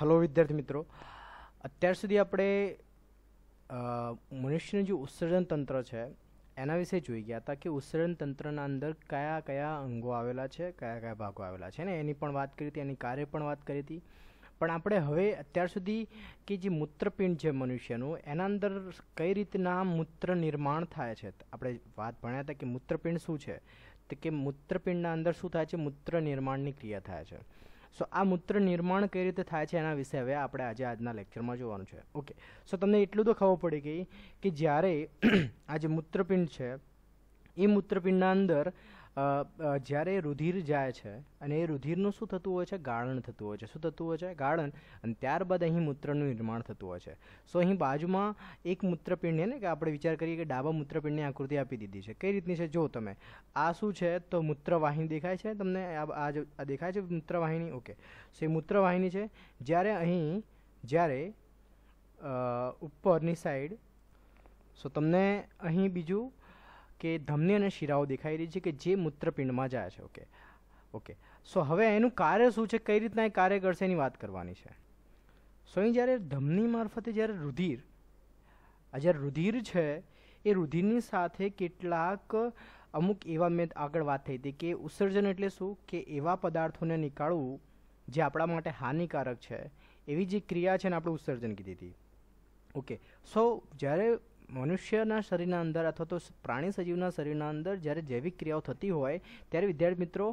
hello વિદ્યાર્થી મિત્રો અત્યાર સુધી આપણે મનુષ્યનું જે ઉત્સર્જન તંત્ર છે એના વિશે જોઈ ગયા હતા કે ઉત્સર્જન તંત્રના અંદર કયા કયા અંગો આવેલા છે કયા કયા ભાગો આવેલા છે ને એની પણ વાત કરી હતી એની કાર્ય પણ વાત કરી હતી પણ આપણે હવે અત્યાર સુધી કે જે મૂત્રપિંડ છે મનુષ્યનું એના અંદર કઈ રીતના મૂત્ર નિર્માણ થાય છે આપણે વાત ભણ્યા હતા કે મૂત્રપિંડ શું છે તો કે મૂત્રપિંડના અંદર શું થાય છે મૂત્ર નિર્માણની ક્રિયા થાય છે સો આ મૂત્ર નિર્માણ કઈ રીતે થાય છે એના વિશે હવે આપણે આજે આજના લેક્ચરમાં જોવાનું છે ઓકે સો તમને એટલું તો ખબર પડી ગઈ કે જ્યારે આ જે મૂત્રપિંડ છે એ મૂત્રપિંડના અંદર જ્યારે રુધિર જાય છે અને એ રુધિરનું શું થતું હોય છે ગાળણ થતું હોય છે શું થતું હોય છે ગાળણ અને ત્યારબાદ અહીં મૂત્રનું નિર્માણ થતું હોય છે સો અહીં બાજુમાં એક મૂત્રપિંડને ને કે આપણે વિચાર કરીએ કે ડાબા મૂત્રપિંડની આકૃતિ આપી દીધી છે કઈ રીતની છે જો તમે આ શું છે તો મૂત્રવાહિની દેખાય છે તમને આ દેખાય છે મૂત્રવાહિની ઓકે સો એ મૂત્રવાહિની છે જ્યારે અહીં જ્યારે ઉપરની સાઈડ સો તમને અહીં બીજું કે ધમની અને શિરાઓ દેખાઈ રહી છે કે જે મૂત્રપિંડમાં જાય છે ઓકે ઓકે સો હવે એનું કાર્ય શું છે કઈ રીતના એ કાર્ય કરશે એની વાત કરવાની છે સો અહીં જ્યારે ધમની મારફતે જ્યારે રુધિર આ જ્યારે રુધિર છે એ રુધિરની સાથે કેટલાક અમુક એવા મેં આગળ વાત થઈ હતી કે ઉત્સર્જન એટલે શું કે એવા પદાર્થોને નીકાળવું જે આપણા માટે હાનિકારક છે એવી જે ક્રિયા છે ને આપણે ઉત્સર્જન કીધી હતી ઓકે સો જ્યારે મનુષ્યના શરીરના અંદર અથવા તો પ્રાણી સજીવના શરીરના અંદર જ્યારે જૈવિક ક્રિયાઓ થતી હોય ત્યારે વિદ્યાર્થી મિત્રો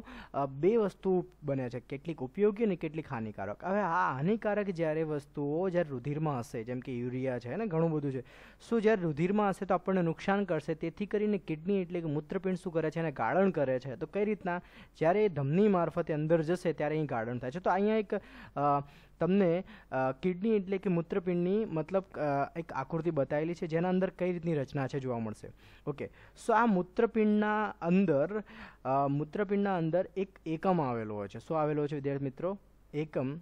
બે વસ્તુ બને છે કેટલીક ઉપયોગી અને કેટલીક હાનિકારક હવે આ હાનિકારક જ્યારે વસ્તુઓ જ્યારે રુધિરમાં હશે જેમ કે યુરિયા છે ને ઘણું બધું છે સો જ્યારે રુધિરમાં હશે તો આપણને નુકસાન કરશે તેથી કરીને કિડની એટલે કે મૂત્રપિંડ શું કરે છે એને ગાળણ કરે છે તો કઈ રીતના જ્યારે ધમની મારફતે અંદર જશે ત્યારે અહીં ગાળણ થાય છે તો અહીંયા એક તમને કિડની એટલે કે મૂત્રપિંડની મતલબ એક આકૃતિ બતાવેલી છે જેના અંદર કઈ રીતની રચના છે જોવા મળશે ઓકે સો આ મૂત્રપિંડના અંદર મૂત્રપિંડના અંદર એક એકમ આવેલો હોય છે શું આવેલો છે વિદ્યાર્થી મિત્રો એકમ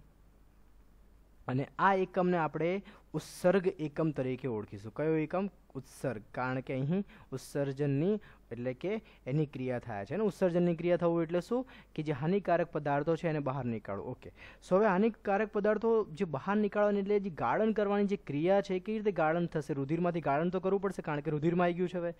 અને આ એકમને આપણે ઉત્સર્ગ એકમ તરીકે ઓળખીશું કયો એકમ ઉત્સર્ગ કારણ કે અહીં ઉત્સર્જનની એટલે કે એની ક્રિયા થાય છે અને ઉત્સર્જનની ક્રિયા થવું એટલે શું કે જે હાનિકારક પદાર્થો છે એને બહાર નીકાળો ઓકે સો હવે હાનિકારક પદાર્થો જે બહાર નીકાળવાની એટલે જે ગાળણ કરવાની જે ક્રિયા છે કેવી રીતે ગાળણ થશે રુધિરમાંથી ગાળણ તો કરવું પડશે કારણ કે રુધિરમાં આવી ગયું છે હવે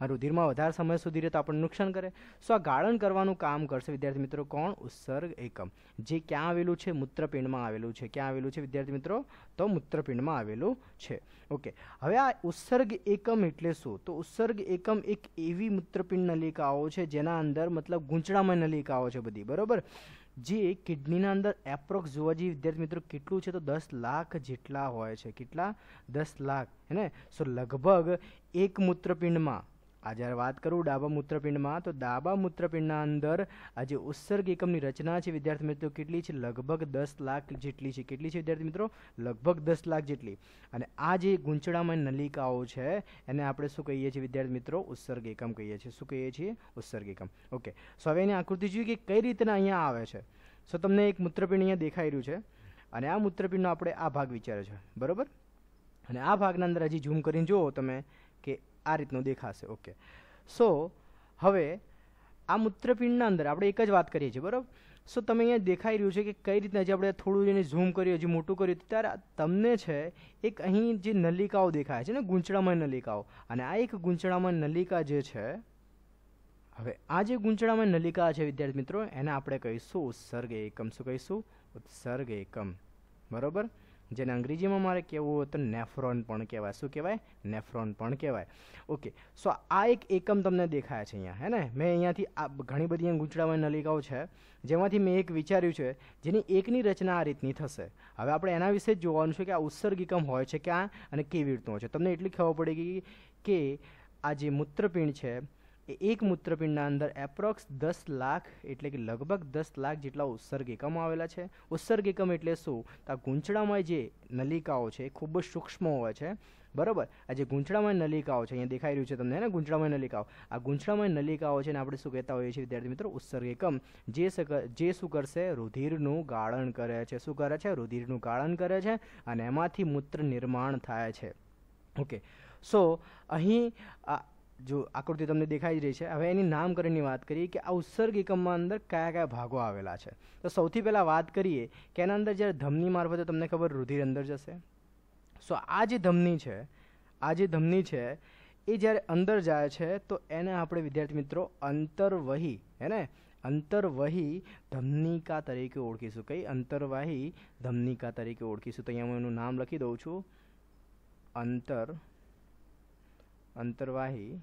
આ રુધિરમાં વધારે સમય સુધી રહે તો આપણને નુકસાન કરે સો આ ગાળણ કરવાનું કામ કરશે વિદ્યાર્થી મિત્રો કોણ ઉત્સર્ગ એકમ જે ક્યાં આવેલું છે મૂત્રપિંડમાં આવેલું છે ક્યાં આવેલું છે વિદ્યાર્થી મિત્રો તો મૂત્રપિંડમાં આવેલું છે ઓકે હવે આ ઉત્સર્ગ એકમ એટલે શું તો ઉત્સર્ગ એકમ એક એવી મૂત્રપિંડ નલિકાઓ છે જેના અંદર મતલબ ગૂંચળામાં નલિકાઓ છે બધી બરાબર જે કિડનીના અંદર એપ્રોક્સ જોવા જઈએ વિદ્યાર્થી મિત્રો કેટલું છે તો દસ લાખ જેટલા હોય છે કેટલા દસ લાખ હે ને સો લગભગ એક મૂત્રપિંડમાં આ જ્યારે વાત કરું ડાબા મૂત્રપિંડમાં તો ડાબા મૂત્રપિંડના અંદર આ જે ઉત્સર્ગ એકમની રચના છે વિદ્યાર્થી મિત્રો કેટલી છે લગભગ દસ લાખ જેટલી છે કેટલી છે વિદ્યાર્થી મિત્રો લગભગ દસ લાખ જેટલી અને આ જે ગૂંચળામાં નલિકાઓ છે એને આપણે શું કહીએ છીએ વિદ્યાર્થી મિત્રો ઉત્સર્ગ એકમ કહીએ છીએ શું કહીએ છીએ ઉત્સર્ગ એકમ ઓકે સો હવે એની આકૃતિ જોઈએ કે કઈ રીતના અહીંયા આવે છે સો તમને એક મૂત્રપિંડ અહીંયા દેખાઈ રહ્યું છે અને આ મૂત્રપિંડનો આપણે આ ભાગ વિચારે છે બરાબર અને આ ભાગના અંદર હજી ઝૂમ કરીને જુઓ તમે કે આ રીતનું દેખાશે ઓકે સો હવે આ મૂત્રપિંડના અંદર આપણે એક જ વાત કરીએ છીએ બરાબર સો તમે અહીંયા દેખાઈ રહ્યું છે કે કઈ રીતના જે આપણે થોડું એને ઝૂમ કર્યું હજી મોટું કર્યું ત્યારે તમને છે એક અહીં જે નલિકાઓ દેખાય છે ને ગૂંચળામય નલિકાઓ અને આ એક ગૂંચળામય નલિકા જે છે હવે આ જે ગૂંચળામાં નલિકા છે વિદ્યાર્થી મિત્રો એને આપણે કહીશું ઉત્સર્ગ એકમ શું કહીશું ઉત્સર્ગ એકમ બરાબર જેને અંગ્રેજીમાં મારે કહેવું હોય તો નેફ્રોન પણ કહેવાય શું કહેવાય નેફ્રોન પણ કહેવાય ઓકે સો આ એક એકમ તમને દેખાય છે અહીંયા હે ને મેં અહીંયાથી આ ઘણી બધી ગૂંચળામાં નલિકાઓ છે જેમાંથી મેં એક વિચાર્યું છે જેની એકની રચના આ રીતની થશે હવે આપણે એના વિશે જ જોવાનું છે કે આ ઉત્સર્ગ હોય છે ક્યાં અને કેવી રીતનું હોય છે તમને એટલી ખબર પડી ગઈ કે આ જે મૂત્રપિંડ છે એ એક મૂત્રપિંડના અંદર એપ્રોક્સ દસ લાખ એટલે કે લગભગ દસ લાખ જેટલા ઉત્સર્ગ એકમો આવેલા છે ઉત્સર્ગ એકમ એટલે શું તો આ ગૂંચળામાં જે નલિકાઓ છે એ ખૂબ જ સૂક્ષ્મ હોય છે બરાબર આ જે ગૂંચળામાં નલિકાઓ છે અહીંયા દેખાઈ રહ્યું છે તમને ને ગૂંચળામાં નલિકાઓ આ ગૂંચળામાં નલિકાઓ છે ને આપણે શું કહેતા હોઈએ છીએ વિદ્યાર્થી મિત્રો ઉત્સર્ગ એકમ જે જે શું કરશે રુધિરનું ગાળણ કરે છે શું કરે છે રુધિરનું ગાળણ કરે છે અને એમાંથી મૂત્ર નિર્માણ થાય છે ઓકે સો અહીં જો આકૃતિ તમને દેખાઈ જ રહી છે હવે એની નામકરણની વાત કરીએ કે આ ઉત્સર્ગ એકમમાં અંદર કયા કયા ભાગો આવેલા છે તો સૌથી પહેલાં વાત કરીએ કે એના અંદર જ્યારે ધમની મારફતે તમને ખબર રુધિર અંદર જશે સો આ જે ધમની છે આ જે ધમની છે એ જ્યારે અંદર જાય છે તો એને આપણે વિદ્યાર્થી મિત્રો અંતરવહી હે ને અંતરવહી ધમનિકા તરીકે ઓળખીશું કઈ અંતરવાહી ધમનિકા તરીકે ઓળખીશું તો અહીંયા હું એનું નામ લખી દઉં છું અંતર અંતરવાહી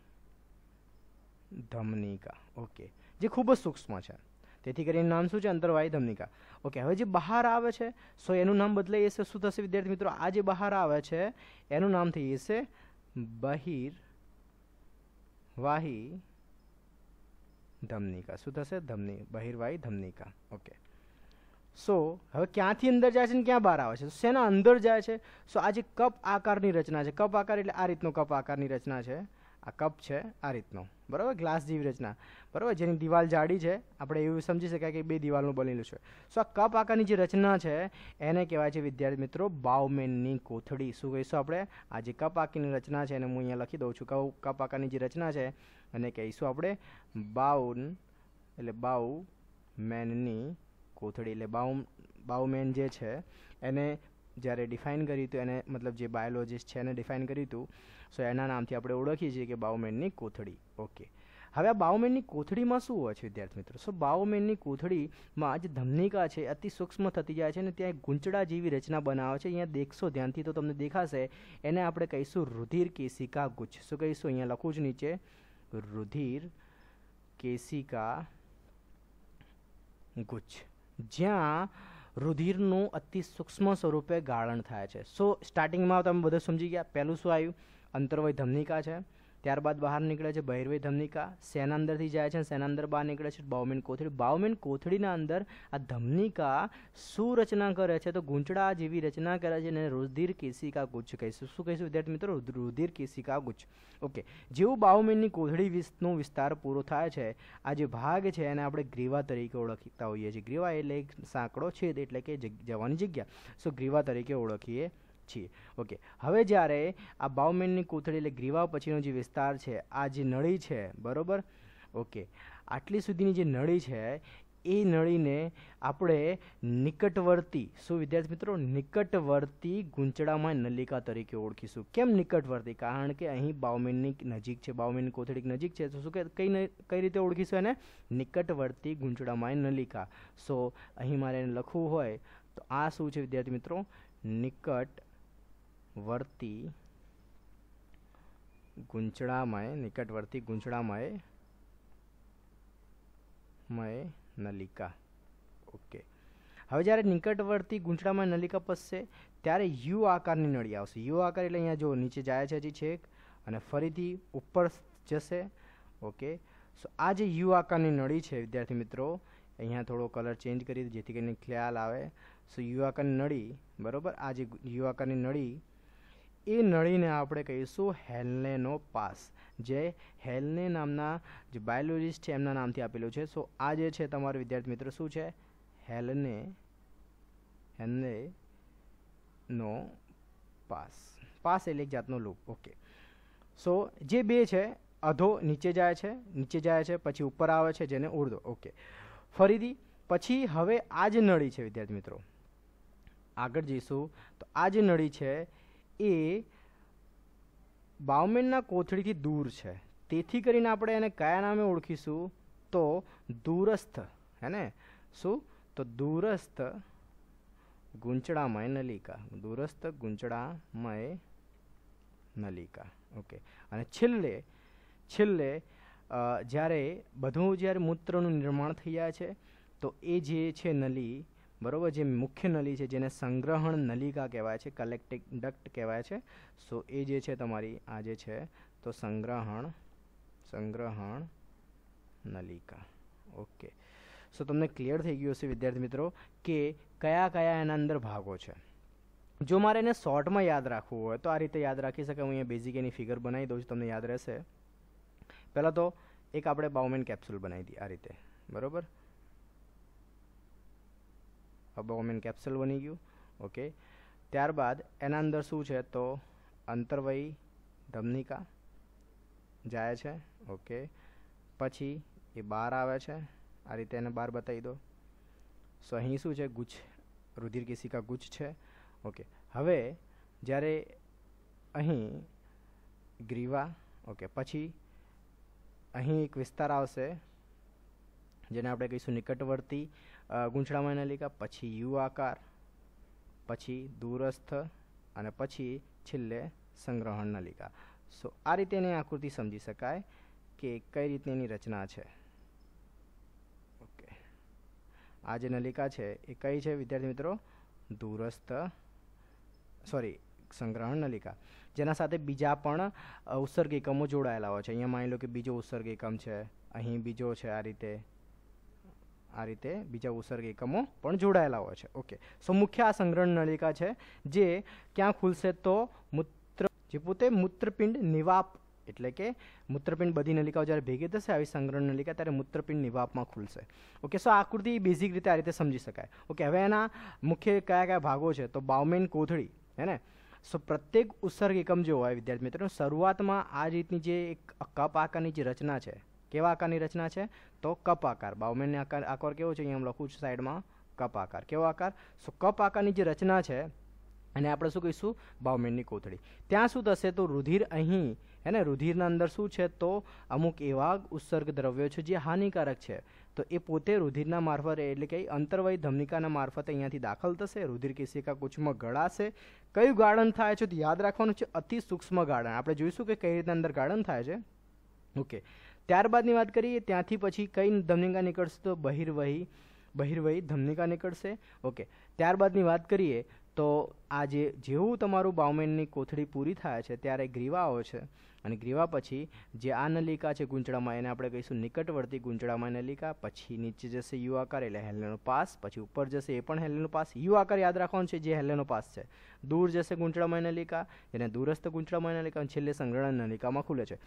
ધમનિકા ઓકે જે ખૂબ જ સૂક્ષ્મ છે તેથી કરીને નામ શું છે અંતરવાહી ધમનિકા ઓકે હવે જે બહાર આવે છે સો એનું નામ બદલાઈ જશે શું થશે વિદ્યાર્થી મિત્રો આ જે બહાર આવે છે એનું નામ થઈ જશે બહિર વાહી ધમનિકા શું થશે ધમની બહિર્વાહી ધમનિકા ઓકે સો હવે ક્યાંથી અંદર જાય છે ને ક્યાં બહાર આવે છે શેના અંદર જાય છે સો આ જે કપ આકારની રચના છે કપ આકાર એટલે આ રીતનો કપ આકારની રચના છે આ કપ છે આ રીતનો બરાબર ગ્લાસ જેવી રચના બરાબર જેની દિવાલ જાડી છે આપણે એવું સમજી શકાય કે બે દિવાલનું બનેલું છે સો આ કપ આકારની જે રચના છે એને કહેવાય છે વિદ્યાર્થી મિત્રો બાવમેનની કોથળી શું કહીશું આપણે આ જે કપ આકારની રચના છે એને હું અહીંયા લખી દઉં છું કપ આકારની જે રચના છે એને કહીશું આપણે બાઉન એટલે બાઉ મેનની કોથળી એટલે બાઉમ બાઉમેન જે છે એને જ્યારે ડિફાઇન કર્યું હતું એને મતલબ જે બાયોલોજિસ્ટ છે એને ડિફાઇન કર્યું હતું સો એના નામથી આપણે ઓળખીએ છીએ કે બાઉમેનની કોથળી ઓકે હવે આ બાઉમેનની કોથળીમાં શું હોય છે વિદ્યાર્થી મિત્રો સો બાઉમેનની કોથળીમાં જે ધમનિકા છે અતિ સૂક્ષ્મ થતી જાય છે અને ત્યાં ગુંચડા જેવી રચના બનાવે છે અહીંયા દેખશો ધ્યાનથી તો તમને દેખાશે એને આપણે કહીશું રુધિર કેસિકા ગુચ્છ શું કહીશું અહીંયા લખું છું નીચે રુધિર કેસિકા ગુચ્છ જ્યાં રુધિરનું અતિ સૂક્ષ્મ સ્વરૂપે ગાળણ થાય છે સો સ્ટાર્ટિંગમાં તમે બધું સમજી ગયા પહેલું શું આવ્યું અંતર્વય ધમનિકા છે ત્યારબાદ બહાર નીકળે છે ભૈરવી ધમનિકા સેના અંદરથી જાય છે સેના અંદર બહાર નીકળે છે બાવમેન કોથળી બાવમેન કોથળીના અંદર આ ધમનિકા શું રચના કરે છે તો ગૂંચળા જેવી રચના કરે છે અને રુધિર કેસિકા ગુચ્છ કહીશું શું કહીશું વિદ્યાર્થી મિત્રો રુધિર કેસિકા ગુચ્છ ઓકે જેવું કોથળી વિસ્તનો વિસ્તાર પૂરો થાય છે આ જે ભાગ છે એને આપણે ગ્રીવા તરીકે ઓળખતા હોઈએ છીએ ગ્રીવા એટલે એક સાંકડો છે એટલે કે જવાની જગ્યા સો ગ્રીવા તરીકે ઓળખીએ છીએ ઓકે હવે જ્યારે આ બાઉમેનની કોથળી એટલે ગ્રીવા પછીનો જે વિસ્તાર છે આ જે નળી છે બરાબર ઓકે આટલી સુધીની જે નળી છે એ નળીને આપણે નિકટવર્તી શું વિદ્યાર્થી મિત્રો નિકટવર્તી ગુંચળામાં નલિકા તરીકે ઓળખીશું કેમ નિકટવર્તી કારણ કે અહીં બાવમેનની નજીક છે બાવમેનની કોથળી નજીક છે તો શું કઈ કઈ રીતે ઓળખીશું એને નિકટવર્તી ગુંચળામાં નલિકા સો અહીં મારે એને લખવું હોય તો આ શું છે વિદ્યાર્થી મિત્રો નિકટ વર્તી ગુંચળામય નિકટવર્તી ગુંચળામય મય નલિકા ઓકે હવે જ્યારે નિકટવર્તી ગુંચળામાં નલિકા પસશે ત્યારે યુ આકારની નળી આવશે યુ આકાર એટલે અહીંયા જો નીચે જાય છે હજી છેક અને ફરીથી ઉપર જશે ઓકે સો આ જે યુ આકારની નળી છે વિદ્યાર્થી મિત્રો અહીંયા થોડો કલર ચેન્જ કરી જેથી કરીને ખ્યાલ આવે સો યુ આકારની નળી બરાબર આ જે યુ આકારની નળી એ નળીને આપણે કહીશું હેલનેનો પાસ જે હેલને નામના જે બાયોલોજિસ્ટ છે એમના નામથી આપેલું છે સો આ જે છે તમારો વિદ્યાર્થી મિત્ર શું છે હેલને હેલને નો પાસ પાસ એટલે એક જાતનો લૂપ ઓકે સો જે બે છે અધો નીચે જાય છે નીચે જાય છે પછી ઉપર આવે છે જેને ઉર્ધ્વ ઓકે ફરીથી પછી હવે આ જ નળી છે વિદ્યાર્થી મિત્રો આગળ જઈશું તો આ જે નળી છે એ બાવમેનના કોથળીથી દૂર છે તેથી કરીને આપણે એને કયા નામે ઓળખીશું તો દૂરસ્થ હે ને શું તો દૂરસ્થ ગુંચળામય નલિકા દૂરસ્થ ગુંચળામય નલિકા ઓકે અને છેલ્લે છેલ્લે જ્યારે બધું જ્યારે મૂત્રનું નિર્માણ થઈ જાય છે તો એ જે છે નલી બરાબર જે મુખ્ય નલી છે જેને સંગ્રહણ નલિકા કહેવાય છે કલેક્ટિક ડક્ટ કહેવાય છે સો એ જે છે તમારી આ જે છે તો સંગ્રહણ સંગ્રહણ નલિકા ઓકે સો તમને ક્લિયર થઈ ગયું હશે વિદ્યાર્થી મિત્રો કે કયા કયા એના અંદર ભાગો છે જો મારે એને શોર્ટમાં યાદ રાખવું હોય તો આ રીતે યાદ રાખી શકાય હું અહીંયા બેઝિક એની ફિગર બનાવી દઉં છું તમને યાદ રહેશે પહેલાં તો એક આપણે બાઉમેન કેપ્સ્યુલ બનાવી દઈએ આ રીતે બરાબર અબાવોમિન કેપ્સલ બની ગયું ઓકે ત્યારબાદ એના અંદર શું છે તો અંતરવયી ધમનિકા જાય છે ઓકે પછી એ બહાર આવે છે આ રીતે એને બહાર બતાવી દો સો અહીં શું છે ગુચ્છ રુધિર કેસિકા ગુચ્છ છે ઓકે હવે જ્યારે અહીં ગ્રીવા ઓકે પછી અહીં એક વિસ્તાર આવશે જેને આપણે કહીશું નિકટવર્તી ગૂંછળામાં નલિકા પછી યુ આકાર પછી દૂરસ્થ અને પછી છેલ્લે સંગ્રહણ નલિકા સો આ રીતે એની આકૃતિ સમજી શકાય કે કઈ રીતની એની રચના છે ઓકે આ જે નલિકા છે એ કઈ છે વિદ્યાર્થી મિત્રો દૂરસ્થ સોરી સંગ્રહણ નલિકા જેના સાથે બીજા પણ ઉત્સર્ગ એકમો જોડાયેલા હોય છે અહીંયા માની લો કે બીજો ઉત્સર્ગ એકમ છે અહીં બીજો છે આ રીતે આ રીતે બીજા ઉસર્ગ એકમો પણ જોડાયેલા હોય છે ઓકે સો મુખ્ય આ સંગ્રહણ નળિકા છે જે ક્યાં ખુલશે તો મૂત્ર જે પોતે મૂત્રપિંડ નિવાપ એટલે કે મૂત્રપિંડ બધી નલિકાઓ જ્યારે ભેગી થશે આવી સંગ્રહ નલિકા ત્યારે મૂત્રપિંડ નિવાપમાં ખુલશે ઓકે સો આકૃતિ બેઝિક રીતે આ રીતે સમજી શકાય ઓકે હવે એના મુખ્ય કયા કયા ભાગો છે તો બાવમેન કોથળી હે ને સો પ્રત્યેક ઉત્સર્ગ એકમ જે હોય વિદ્યાર્થી મિત્રો શરૂઆતમાં આ રીતની જે એક કપ આકારની જે રચના છે કેવા આકારની રચના છે તો કપ આકાર બાઉમેનને આકાર આકાર કેવો છે અહીંયા હું લખું છું સાઈડમાં કપ આકાર કેવો આકાર સો કપ આકારની જે રચના છે અને આપણે શું કહીશું બાઉમેનની કોથળી ત્યાં શું થશે તો રુધિર અહીં હેને રુધિરના અંદર શું છે તો અમુક એવા ઉત્સર્ગ દ્રવ્યો છે જે હાનિકારક છે તો એ પોતે રુધિરના મારફતે એટલે કે અંતર્વય ધમનિકાના મારફતે અહીંયાથી દાખલ થશે રુધિર કેસિકા કુચમાં ગળાશે કયું ગાળણ થાય છે તો યાદ રાખવાનું છે અતિ સૂક્ષ્મ ગાળણ આપણે જોઈશું કે કઈ રીતના અંદર ગાળણ થાય છે ઓકે ત્યારબાદની વાત કરીએ ત્યાંથી પછી કઈ ધમનિકા નીકળશે તો બહિર્વહી બહિર્વહી ધમનિકા નીકળશે ઓકે ત્યારબાદની વાત કરીએ તો આજે જેવું તમારું બાઉમેનની કોથળી પૂરી થાય છે ત્યારે ગ્રીવાઓ છે અને ગ્રીવા પછી જે આ નલિકા છે ગુંચળામાં એને આપણે કહીશું નિકટવર્તી ગુંચળામાં નલિકા પછી નીચે જશે યુ આકાર એટલે હેલેનો પાસ પછી ઉપર જશે એ પણ હેલેનો પાસ યુ આકાર યાદ રાખવાનો છે જે હેલેનો પાસ છે દૂર જશે ગુંચળામાં નલિકા એને દૂરસ્થ ગુંચળામાં નલિકા અને છેલ્લે સંગ્રહણ નલિકામાં ખુલે છે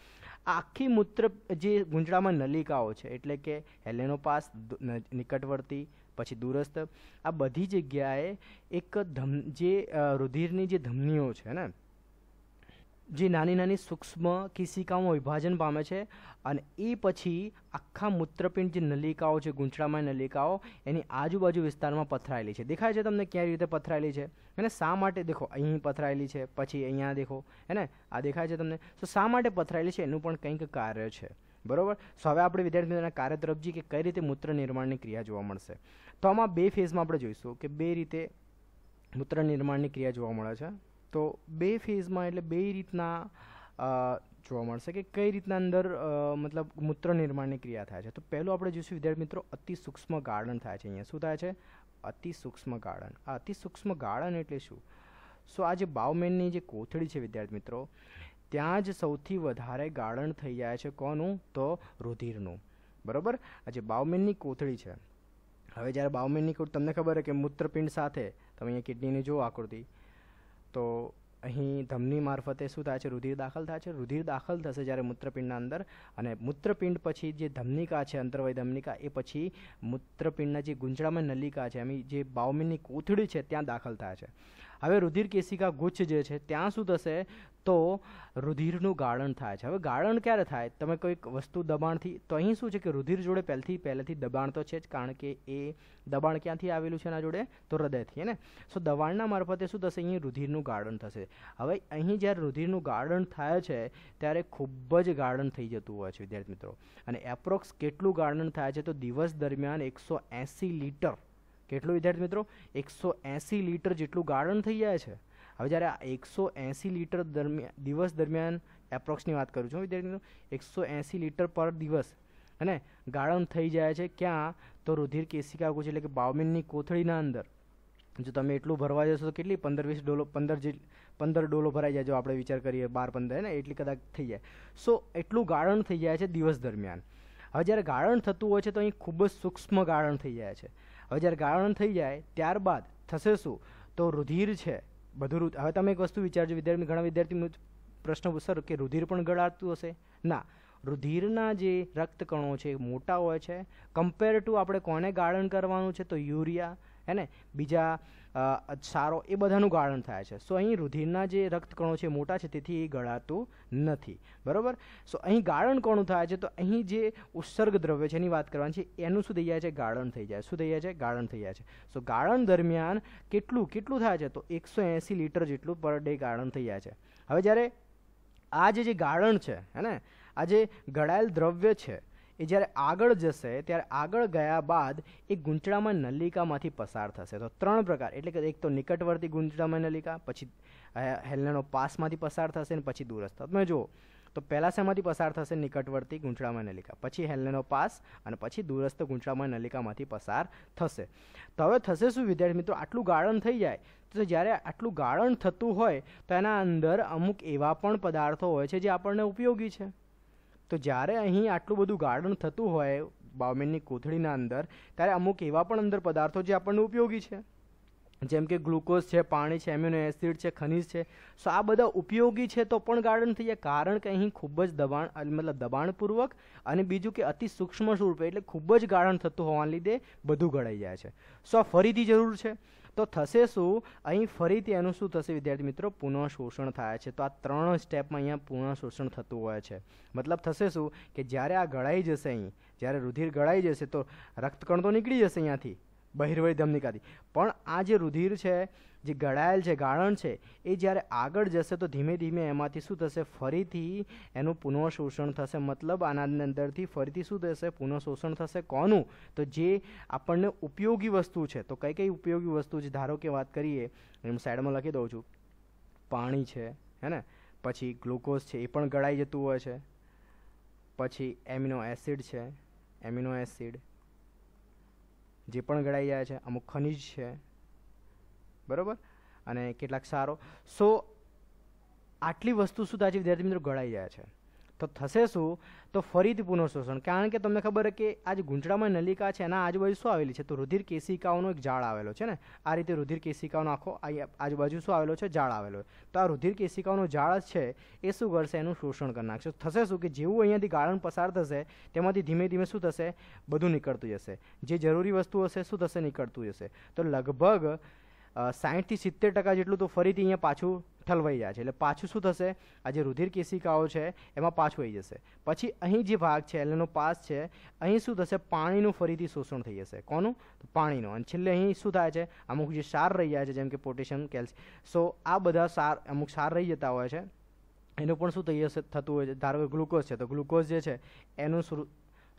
આખી મૂત્ર જે ગુંચળામાં નલિકાઓ છે એટલે કે હેલેનો પાસ નિકટવર્તી પછી દૂરસ્થ આ બધી જગ્યાએ એક ધમ જે રુધિરની જે ધમનીઓ છે ને જે નાની નાની સૂક્ષ્મ કિસિકાઓમાં વિભાજન પામે છે અને એ પછી આખા મૂત્રપિંડ જે નલિકાઓ છે ગૂંચળામાં નલિકાઓ એની આજુબાજુ વિસ્તારમાં પથરાયેલી છે દેખાય છે તમને ક્યાં રીતે પથરાયેલી છે અને શા માટે દેખો અહીં પથરાયેલી છે પછી અહીંયા દેખો હે ને આ દેખાય છે તમને તો શા માટે પથરાયેલી છે એનું પણ કંઈક કાર્ય છે બરોબર સો હવે આપણે વિદ્યાર્થી મિત્રોના કાર્ય તરફ કે કઈ રીતે મૂત્ર નિર્માણની ક્રિયા જોવા મળશે તો આમાં બે ફેઝમાં આપણે જોઈશું કે બે રીતે મૂત્ર નિર્માણની ક્રિયા જોવા મળે છે તો બે ફેઝમાં એટલે બે રીતના જોવા મળશે કે કઈ રીતના અંદર મતલબ મૂત્ર નિર્માણની ક્રિયા થાય છે તો પહેલું આપણે જોઈશું વિદ્યાર્થી મિત્રો અતિ સૂક્ષ્મ ગાળણ થાય છે અહીંયા શું થાય છે અતિ સૂક્ષ્મ ગાળણ આ અતિ સૂક્ષ્મ ગાળણ એટલે શું સો આ જે બાવમેનની જે કોથળી છે વિદ્યાર્થી મિત્રો ત્યાં જ સૌથી વધારે ગાળણ થઈ જાય છે કોનું તો રુધિરનું બરાબર આ જે બાવમેનની કોથળી છે હવે જ્યારે બાવમેનની કોથળી તમને ખબર છે કે મૂત્રપિંડ સાથે તમે અહીંયા કિડનીની જો આકૃતિ તો અહીં ધમની મારફતે શું થાય છે રુધિર દાખલ થાય છે રુધિર દાખલ થશે જ્યારે મૂત્રપિંડના અંદર અને મૂત્રપિંડ પછી જે ધમનિકા છે અંતર્વય ધમનિકા એ પછી મૂત્રપિંડના જે ગુંજરામાં નલિકા છે એમ જે બાવમીનની કોથળી છે ત્યાં દાખલ થાય છે હવે રુધિર કેશિકા ગુચ્છ જે છે ત્યાં શું થશે તો રુધિરનું ગાળણ થાય છે હવે ગાળણ ક્યારે થાય તમે કોઈક વસ્તુ દબાણથી તો અહીં શું છે કે રુધિર જોડે પહેલથી પહેલેથી દબાણ તો છે જ કારણ કે એ દબાણ ક્યાંથી આવેલું છે એના જોડે તો હૃદયથી ને સો દબાણના મારફતે શું થશે અહીં રુધિરનું ગાળણ થશે હવે અહીં જ્યારે રુધિરનું ગાળણ થાય છે ત્યારે ખૂબ જ ગાળણ થઈ જતું હોય છે વિદ્યાર્થી મિત્રો અને એપ્રોક્સ કેટલું ગાળણ થાય છે તો દિવસ દરમિયાન એકસો એંસી લીટર કેટલું વિદ્યાર્થી મિત્રો એકસો એંસી લીટર જેટલું ગાળણ થઈ જાય છે હવે જ્યારે આ એકસો એંસી લીટર દરમિયાન દિવસ દરમિયાન એપ્રોક્સની વાત કરું છું વિદ્યાર્થી મિત્રો એકસો એંસી લીટર પર દિવસ અને ગાળણ થઈ જાય છે ક્યાં તો રુધિર કેસિકા ગુજ એટલે કે બાવમીનની કોથળીના અંદર જો તમે એટલું ભરવા જશો તો કેટલી પંદર વીસ ડોલો પંદર જે પંદર ડોલો ભરાઈ જાય જો આપણે વિચાર કરીએ બાર પંદર ને એટલી કદાચ થઈ જાય સો એટલું ગાળણ થઈ જાય છે દિવસ દરમિયાન હવે જ્યારે ગાળણ થતું હોય છે તો અહીં ખૂબ જ સૂક્ષ્મ ગાળણ થઈ જાય છે હવે જ્યારે ગાળણ થઈ જાય ત્યારબાદ થશે શું તો રુધિર છે બધું રુધ હવે તમે એક વસ્તુ વિચારજો વિદ્યાર્થી ઘણા વિદ્યાર્થીનું પ્રશ્ન પૂછશો કે રુધિર પણ ગળાતું હશે ના રુધિરના જે રક્તકણો છે એ મોટા હોય છે કમ્પેર ટુ આપણે કોને ગાળણ કરવાનું છે તો યુરિયા હે ને બીજા સારો એ બધાનું ગાળણ થાય છે સો અહીં રુધિરના જે રક્તકણો છે મોટા છે તેથી એ ગળાતું નથી બરાબર સો અહીં ગાળણ કણું થાય છે તો અહીં જે ઉત્સર્ગ દ્રવ્ય છે એની વાત કરવાની છે એનું શું થઈ જાય છે ગાળણ થઈ જાય શું થઈ જાય છે ગાળણ થઈ જાય છે સો ગાળણ દરમિયાન કેટલું કેટલું થાય છે તો એકસો એંસી લીટર જેટલું પર ડે ગાળણ થઈ જાય છે હવે જ્યારે આ જે ગાળણ છે હે ને આ જે ગળાયેલ દ્રવ્ય છે એ જ્યારે આગળ જશે ત્યારે આગળ ગયા બાદ એ ગૂંચળામાં નલિકામાંથી પસાર થશે તો ત્રણ પ્રકાર એટલે કે એક તો નિકટવર્તી ગૂંચળામાં નલિકા પછી હેલનાનો પાસમાંથી પસાર થશે ને પછી દૂરસ્થ તમે જુઓ તો પહેલાં શામાંથી પસાર થશે નિકટવર્તી ગૂંચળામાં નલિકા પછી હેલનેનો પાસ અને પછી દૂરસ્થ ગૂંચળામાં નલિકામાંથી પસાર થશે તો હવે થશે શું વિદ્યાર્થી મિત્રો આટલું ગાળણ થઈ જાય તો જ્યારે આટલું ગાળણ થતું હોય તો એના અંદર અમુક એવા પણ પદાર્થો હોય છે જે આપણને ઉપયોગી છે તો જ્યારે અહીં આટલું બધું ગાર્ડન થતું હોય બાવમેનની કોથળીના અંદર ત્યારે અમુક એવા પણ અંદર પદાર્થો જે આપણને ઉપયોગી છે જેમ કે ગ્લુકોઝ છે પાણી છે એમ્યુનો એસિડ છે ખનિજ છે સો આ બધા ઉપયોગી છે તો પણ ગાર્ડન થઈ જાય કારણ કે અહીં ખૂબ જ દબાણ મતલબ દબાણપૂર્વક અને બીજું કે અતિ સૂક્ષ્મ સ્વરૂપે એટલે ખૂબ જ ગાર્ડન થતું હોવાને લીધે બધું ગળાઈ જાય છે સો ફરીથી જરૂર છે તો થશે શું અહીં ફરીથી એનું શું થશે વિદ્યાર્થી મિત્રો પુનઃ શોષણ થાય છે તો આ ત્રણ સ્ટેપમાં અહીંયા પુનઃ શોષણ થતું હોય છે મતલબ થશે શું કે જ્યારે આ ગળાઈ જશે અહીં જ્યારે રુધિર ગળાઈ જશે તો રક્તકણ તો નીકળી જશે અહીંયાથી બહિર્વય ધમનિકાથી પણ આ જે રુધિર છે જે ઘડાયેલ છે ગાળણ છે એ જ્યારે આગળ જશે તો ધીમે ધીમે એમાંથી શું થશે ફરીથી એનું પુનઃ શોષણ થશે મતલબ આના અંદરથી ફરીથી શું થશે પુનઃ શોષણ થશે કોનું તો જે આપણને ઉપયોગી વસ્તુ છે તો કઈ કઈ ઉપયોગી વસ્તુ છે ધારો કે વાત કરીએ હું સાઈડમાં લખી દઉં છું પાણી છે હે ને પછી ગ્લુકોઝ છે એ પણ ગળાઈ જતું હોય છે પછી એમિનો એસિડ છે એમિનો એસિડ જે પણ ગળાઈ જાય છે અમુક ખનિજ છે બરાબર અને કેટલાક સારો સો આટલી વસ્તુ શું થાય છે વિદ્યાર્થી મિત્રો ઘડાઈ જાય છે તો થશે શું તો ફરીથી પુનઃશોષણ કારણ કે તમને ખબર કે આ જે ગુંચળામાં નલિકા છે એના આજુબાજુ શું આવેલી છે તો રુધિર કેસિકાઓનો એક ઝાડ આવેલો છે ને આ રીતે રુધિર કેસિકાઓનો આખો આજુબાજુ શું આવેલો છે ઝાડ આવેલો તો આ રુધિર કેસિકાઓનો ઝાડ છે એ શું કરશે એનું શોષણ કરી નાખશે થશે શું કે જેવું અહીંયાથી ગાળણ પસાર થશે તેમાંથી ધીમે ધીમે શું થશે બધું નીકળતું જશે જે જરૂરી વસ્તુ હશે શું થશે નીકળતું જશે તો લગભગ સાહીઠથી સિત્તેર ટકા જેટલું તો ફરીથી અહીંયા પાછું ઠલવાઈ જાય છે એટલે પાછું શું થશે આ જે રુધિર કેસિકાઓ છે એમાં પાછું આવી જશે પછી અહીં જે ભાગ છે એલનો પાસ છે અહીં શું થશે પાણીનું ફરીથી શોષણ થઈ જશે કોનું તો પાણીનું અને છેલ્લે અહીં શું થાય છે અમુક જે સાર રહી જાય છે જેમ કે પોટેશિયમ કેલ્શિયમ સો આ બધા સાર અમુક સાર રહી જતા હોય છે એનું પણ શું થઈ જશે થતું હોય છે ધારો કે ગ્લુકોઝ છે તો ગ્લુકોઝ જે છે એનું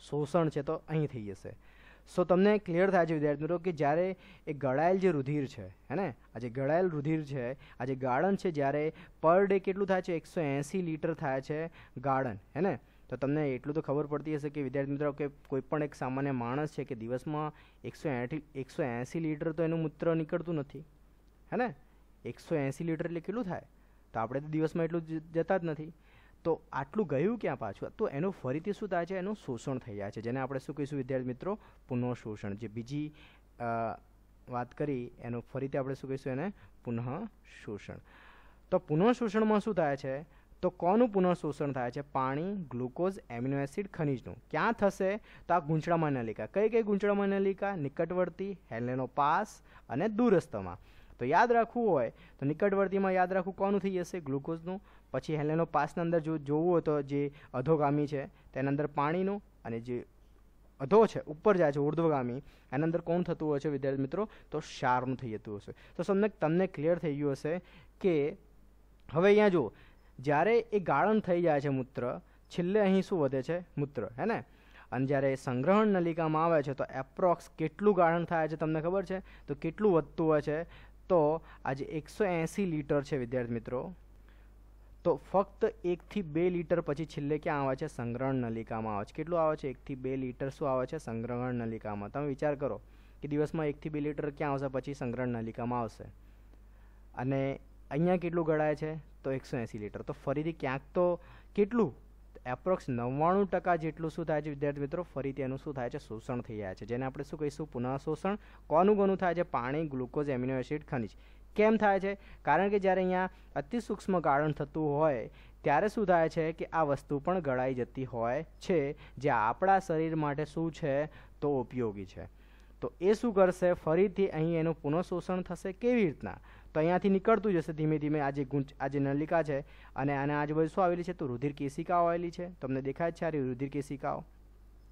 શોષણ છે તો અહીં થઈ જશે સો તમને ક્લિયર થાય છે વિદ્યાર્થી મિત્રો કે જ્યારે એ ગળાયેલ જે રુધિર છે હે ને આ જે ગળાયેલ રુધિર છે આ જે ગાળણ છે જ્યારે પર ડે કેટલું થાય છે એકસો એંસી લીટર થાય છે ગાળણ હે ને તો તમને એટલું તો ખબર પડતી હશે કે વિદ્યાર્થી મિત્રો કે કોઈ પણ એક સામાન્ય માણસ છે કે દિવસમાં એકસો એંઠી એકસો એંસી લીટર તો એનું મૂત્ર નીકળતું નથી હે ને એકસો એંસી લીટર એટલે કેટલું થાય તો આપણે તો દિવસમાં એટલું જતા જ નથી તો આટલું ગયું ક્યાં પાછું તો એનું ફરીથી શું થાય છે એનું શોષણ થઈ જાય છે જેને આપણે શું કહીશું વિદ્યાર્થી મિત્રો પુનઃ શોષણ જે બીજી વાત કરી એનું ફરીથી આપણે શું કહીશું એને પુનઃ શોષણ તો પુનઃ શોષણમાં શું થાય છે તો કોનું પુનઃ શોષણ થાય છે પાણી ગ્લુકોઝ એમિનો એસિડ ખનિજનું ક્યાં થશે તો આ ગૂંચળામાં નલિકા કઈ કઈ ગૂંચળામાં નલિકા નિકટવર્તી હેલેનો પાસ અને દૂરસ્થમાં તો યાદ રાખવું હોય તો નિકટવર્તીમાં યાદ રાખવું કોનું થઈ જશે ગ્લુકોઝનું પછી હેલેનો પાસના અંદર જો જોવું તો જે અધોગામી છે તેના અંદર પાણીનું અને જે અધો છે ઉપર જાય છે ઉર્ધ્વગામી એના અંદર કોણ થતું હોય છે વિદ્યાર્થી મિત્રો તો શાર્મ થઈ જતું હશે તો સમને તમને ક્લિયર થઈ ગયું હશે કે હવે અહીંયા જુઓ જ્યારે એ ગાળણ થઈ જાય છે મૂત્ર છેલ્લે અહીં શું વધે છે મૂત્ર હે ને અને જ્યારે સંગ્રહણ નલિકામાં આવે છે તો એપ્રોક્સ કેટલું ગાળણ થાય છે તમને ખબર છે તો કેટલું વધતું હોય છે તો આજે એકસો એંસી લીટર છે વિદ્યાર્થી મિત્રો તો ફક્ત એકથી બે લીટર પછી છેલ્લે ક્યાં આવે છે સંગ્રહણ નલિકામાં આવે છે કેટલું આવે છે એકથી બે લીટર શું આવે છે સંગ્રહણ નલિકામાં તમે વિચાર કરો કે દિવસમાં એકથી બે લીટર ક્યાં આવશે પછી સંગ્રહણ નલિકામાં આવશે અને અહીંયા કેટલું ગળાય છે તો એકસો એંસી લીટર તો ફરીથી ક્યાંક તો કેટલું એપ્રોક્સ નવ્વાણું ટકા જેટલું શું થાય છે વિદ્યાર્થી મિત્રો ફરીથી એનું શું થાય છે શોષણ થઈ જાય છે જેને આપણે શું કહીશું પુનઃ શોષણ કોનું કોનું થાય છે પાણી ગ્લુકોઝ એમિનો એસિડ ખનિજ કેમ થાય છે કારણ કે જ્યારે અહીંયા અતિસૂક્ષ્મ ગાળણ થતું હોય ત્યારે શું થાય છે કે આ વસ્તુ પણ ગળાઈ જતી હોય છે જે આપણા શરીર માટે શું છે તો ઉપયોગી છે તો એ શું કરશે ફરીથી અહીં એનું પુનઃશોષણ થશે કેવી રીતના તો અહીંયાથી નીકળતું જશે ધીમે ધીમે આ જે ગુંચ આ જે નલિકા છે અને આના આજુબાજુ શું આવેલી છે તો રુધિર કેસિકા આવેલી છે તમને દેખાય છે આ રુધિર કેસિકાઓ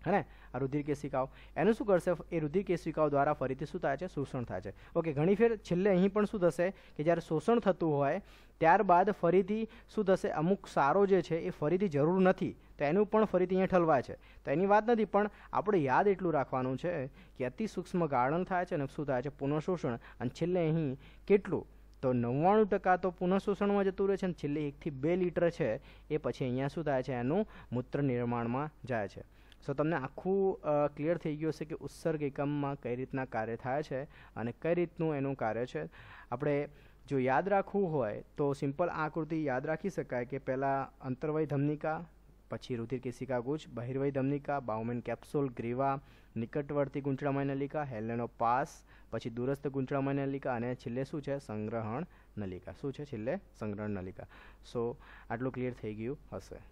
હે આ રુધિર કેશિકાઓ એનું શું કરશે એ રુધિર કેશિકાઓ દ્વારા ફરીથી શું થાય છે શોષણ થાય છે ઓકે ઘણી ફેર છેલ્લે અહીં પણ શું થશે કે જ્યારે શોષણ થતું હોય ત્યારબાદ ફરીથી શું થશે અમુક સારો જે છે એ ફરીથી જરૂર નથી તો એનું પણ ફરીથી અહીંયા ઠલવાય છે તો એની વાત નથી પણ આપણે યાદ એટલું રાખવાનું છે કે અતિ સૂક્ષ્મ ગાળણ થાય છે અને શું થાય છે પુનઃશોષણ અને છેલ્લે અહીં કેટલું તો નવ્વાણું ટકા તો પુનઃશોષણમાં જતું રહે છે અને છેલ્લે એકથી બે લીટર છે એ પછી અહીંયા શું થાય છે એનું મૂત્ર નિર્માણમાં જાય છે સો તમને આખું ક્લિયર થઈ ગયું હશે કે ઉત્સર્ગ એકમમાં કઈ રીતના કાર્ય થાય છે અને કઈ રીતનું એનું કાર્ય છે આપણે જો યાદ રાખવું હોય તો સિમ્પલ આકૃતિ યાદ રાખી શકાય કે પહેલાં અંતર્વય ધમનિકા પછી રુધિર કેસિકા ગુચ્છ બહિર્વય ધમનિકા બાઉમેન કેપ્સુલ ગ્રીવા નિકટવર્તી ગુંચળામય નલિકા હેલેનો પાસ પછી દૂરસ્થ ગુંચળામય નલિકા અને છેલ્લે શું છે સંગ્રહણ નલિકા શું છે છેલ્લે સંગ્રહણ નલિકા સો આટલું ક્લિયર થઈ ગયું હશે